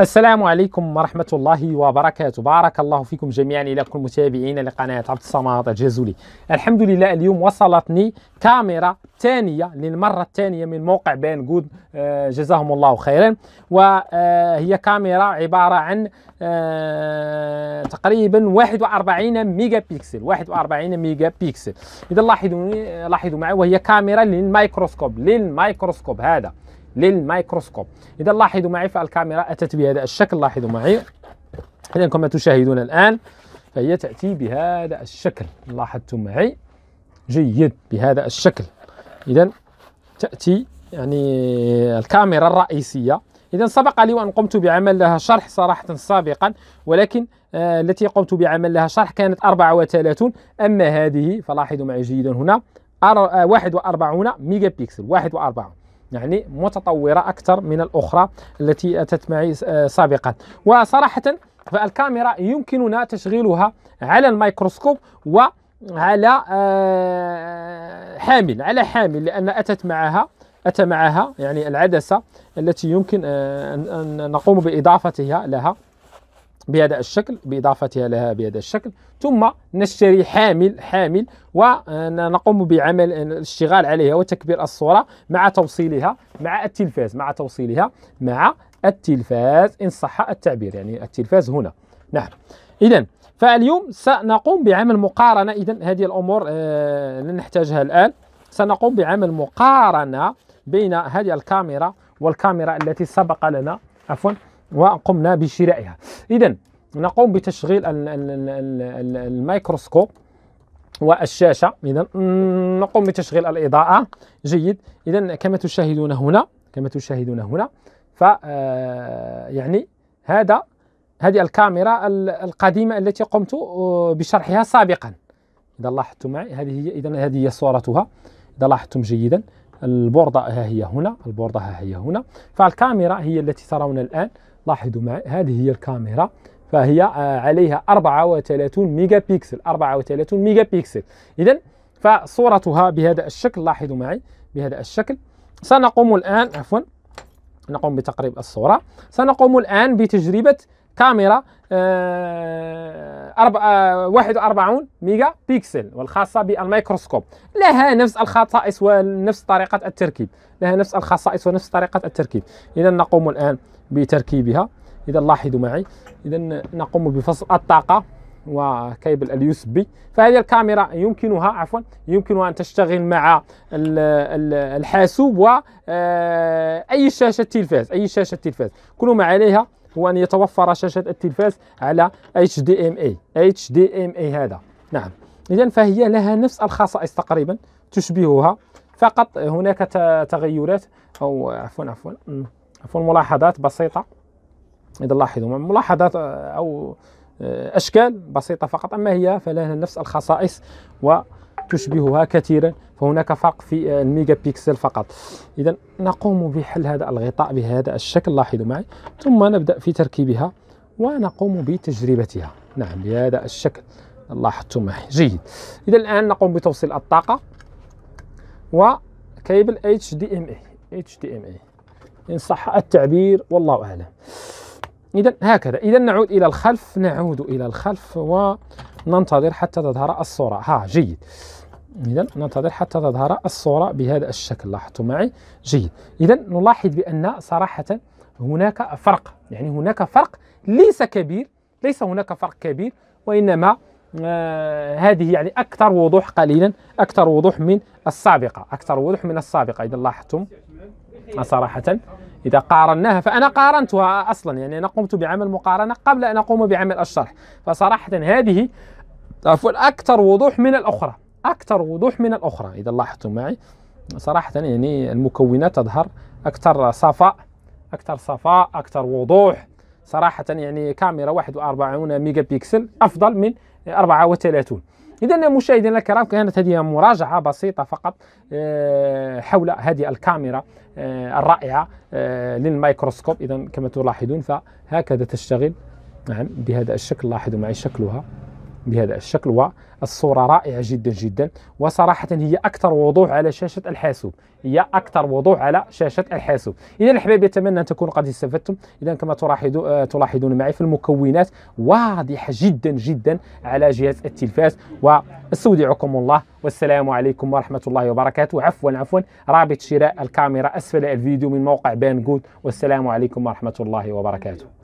السلام عليكم ورحمة الله وبركاته بارك الله فيكم جميعا إلى كل متابعين لقناة عبد الصمد الجزولي الحمد لله اليوم وصلتني كاميرا ثانية للمرة الثانية من موقع بان جود آه، جزاهم الله خيرا وهي آه، كاميرا عبارة عن آه، تقريبا 41 ميجا بيكسل 41 ميجا بيكسل إذا لاحظوا لاحظوا معي وهي كاميرا للميكروسكوب للميكروسكوب هذا للميكروسكوب إذا لاحظوا معي فالكاميرا أتت بهذا الشكل لاحظوا معي إذا كما تشاهدون الآن فهي تأتي بهذا الشكل لاحظتم معي جيد بهذا الشكل إذا تأتي يعني الكاميرا الرئيسية إذا سبق لي وأن قمت بعمل لها شرح صراحة سابقا ولكن آه التي قمت بعمل لها شرح كانت 34 أما هذه فلاحظوا معي جيدا هنا 41 ميجا بكسل 41 يعني متطورة أكثر من الأخرى التي أتت معي آه، سابقا وصراحة فالكاميرا يمكننا تشغيلها على الميكروسكوب وعلى آه، حامل على حامل لأن أتت معها أتى معها يعني العدسة التي يمكن آه، أن نقوم بإضافتها لها بهذا الشكل بإضافتها لها بهذا الشكل ثم نشتري حامل حامل ونقوم بعمل الاشتغال عليها وتكبير الصورة مع توصيلها مع التلفاز مع توصيلها مع التلفاز إن صح التعبير يعني التلفاز هنا نعم إذا فاليوم سنقوم بعمل مقارنة إذا هذه الأمور آه، لن نحتاجها الآن سنقوم بعمل مقارنة بين هذه الكاميرا والكاميرا التي سبق لنا عفوا وقمنا بشرائها إذا نقوم بتشغيل الميكروسكوب والشاشة إذا نقوم بتشغيل الإضاءة جيد إذا كما تشاهدون هنا كما تشاهدون هنا ف آه، يعني هذا هذه الكاميرا القديمة التي قمت آه، بشرحها سابقا إذا لاحظتم معي هذه هي إذا هذه هي صورتها إذا لاحظتم جيدا البوردة ها هي هنا البوردة ها هي هنا فالكاميرا هي التي ترون الآن لاحظوا معي هذه هي الكاميرا فهي آه، عليها 34 ميجا بكسل 34 ميجا بكسل اذا فصورتها بهذا الشكل لاحظوا معي بهذا الشكل سنقوم الان عفوا نقوم بتقريب الصوره سنقوم الان بتجربه كاميرا 41 ميجا بيكسل والخاصة بالميكروسكوب لها نفس الخصائص ونفس طريقة التركيب لها نفس الخصائص ونفس طريقة التركيب إذا نقوم الآن بتركيبها اذا لاحظوا معي اذا نقوم بفصل الطاقه وكيبل اليوس بي فهذه الكاميرا يمكنها عفوا يمكنها ان تشتغل مع الحاسوب و آه، اي شاشه تلفاز اي شاشه تلفاز كل ما عليها هو ان يتوفر شاشه التلفاز على اتش دي ام اي اتش دي ام اي هذا نعم اذا فهي لها نفس الخصائص تقريبا تشبهها فقط هناك تغيرات او عفوا عفوا عفوا ملاحظات بسيطة إذا لاحظوا ملاحظات آه، أو آه، أشكال بسيطة فقط أما هي فلها نفس الخصائص وتشبهها كثيرا فهناك فرق في آه، الميجا بيكسل فقط إذا نقوم بحل هذا الغطاء بهذا الشكل لاحظوا معي ثم نبدأ في تركيبها ونقوم بتجربتها نعم بهذا الشكل لاحظتم معي جيد إذا الآن نقوم بتوصيل الطاقة وكيبل HDMI HDMI إن صح التعبير والله أعلم إذا هكذا إذا نعود إلى الخلف نعود إلى الخلف وننتظر حتى تظهر الصورة ها جيد إذا ننتظر حتى تظهر الصورة بهذا الشكل لاحظتوا معي جيد إذا نلاحظ بأن صراحة هناك فرق يعني هناك فرق ليس كبير ليس هناك فرق كبير وإنما آه هذه يعني أكثر وضوح قليلا أكثر وضوح من السابقة أكثر وضوح من السابقة إذا لاحظتم إيه. صراحة إذا قارناها فأنا قارنتها أصلا يعني أنا قمت بعمل مقارنة قبل أن أقوم بعمل الشرح فصراحة هذه أكثر وضوح من الأخرى أكثر وضوح من الأخرى إذا لاحظتم معي صراحة يعني المكونات تظهر أكثر صفاء أكثر صفاء أكثر وضوح صراحة يعني كاميرا 41 ميجا بيكسل أفضل من 34 إذا مشاهدينا الكرام كانت هذه مراجعة بسيطة فقط آه، حول هذه الكاميرا آه، الرائعة آه، للميكروسكوب إذا كما تلاحظون فهكذا تشتغل نعم بهذا الشكل لاحظوا معي شكلها بهذا الشكل والصورة رائعة جدا جدا وصراحة هي أكثر وضوح على شاشة الحاسوب هي أكثر وضوح على شاشة الحاسوب إذا احبابي اتمنى أن تكونوا قد استفدتم إذا كما آه، تلاحظون معي في المكونات واضحة جدا جدا على جهاز التلفاز واستودعكم الله والسلام عليكم ورحمة الله وبركاته عفوا عفوا رابط شراء الكاميرا أسفل الفيديو من موقع بانجود والسلام عليكم ورحمة الله وبركاته